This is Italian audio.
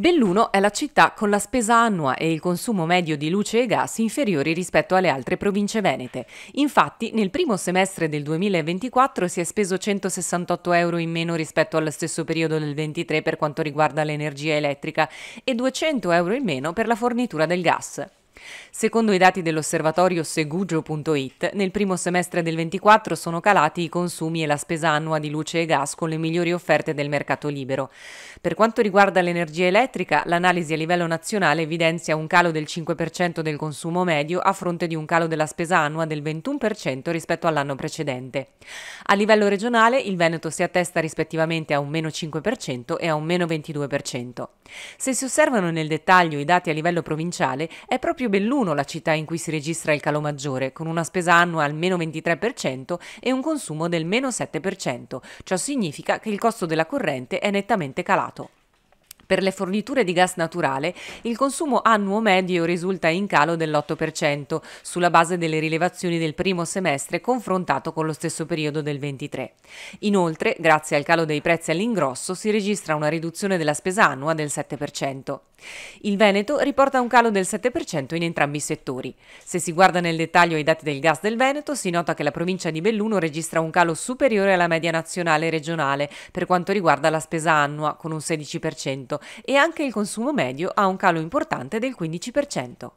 Belluno è la città con la spesa annua e il consumo medio di luce e gas inferiori rispetto alle altre province venete. Infatti, nel primo semestre del 2024 si è speso 168 euro in meno rispetto allo stesso periodo del 2023 per quanto riguarda l'energia elettrica e 200 euro in meno per la fornitura del gas. Secondo i dati dell'osservatorio segugio.it, nel primo semestre del 24 sono calati i consumi e la spesa annua di luce e gas con le migliori offerte del mercato libero. Per quanto riguarda l'energia elettrica, l'analisi a livello nazionale evidenzia un calo del 5% del consumo medio a fronte di un calo della spesa annua del 21% rispetto all'anno precedente. A livello regionale, il Veneto si attesta rispettivamente a un meno 5% e a un meno 22%. Se si osservano nel dettaglio i dati a livello provinciale, è proprio Belluno la città in cui si registra il calo maggiore, con una spesa annua al meno 23% e un consumo del meno 7%. Ciò significa che il costo della corrente è nettamente calato. Per le forniture di gas naturale il consumo annuo medio risulta in calo dell'8% sulla base delle rilevazioni del primo semestre confrontato con lo stesso periodo del 23. Inoltre, grazie al calo dei prezzi all'ingrosso, si registra una riduzione della spesa annua del 7%. Il Veneto riporta un calo del 7% in entrambi i settori. Se si guarda nel dettaglio i dati del gas del Veneto, si nota che la provincia di Belluno registra un calo superiore alla media nazionale e regionale per quanto riguarda la spesa annua, con un 16%, e anche il consumo medio ha un calo importante del 15%.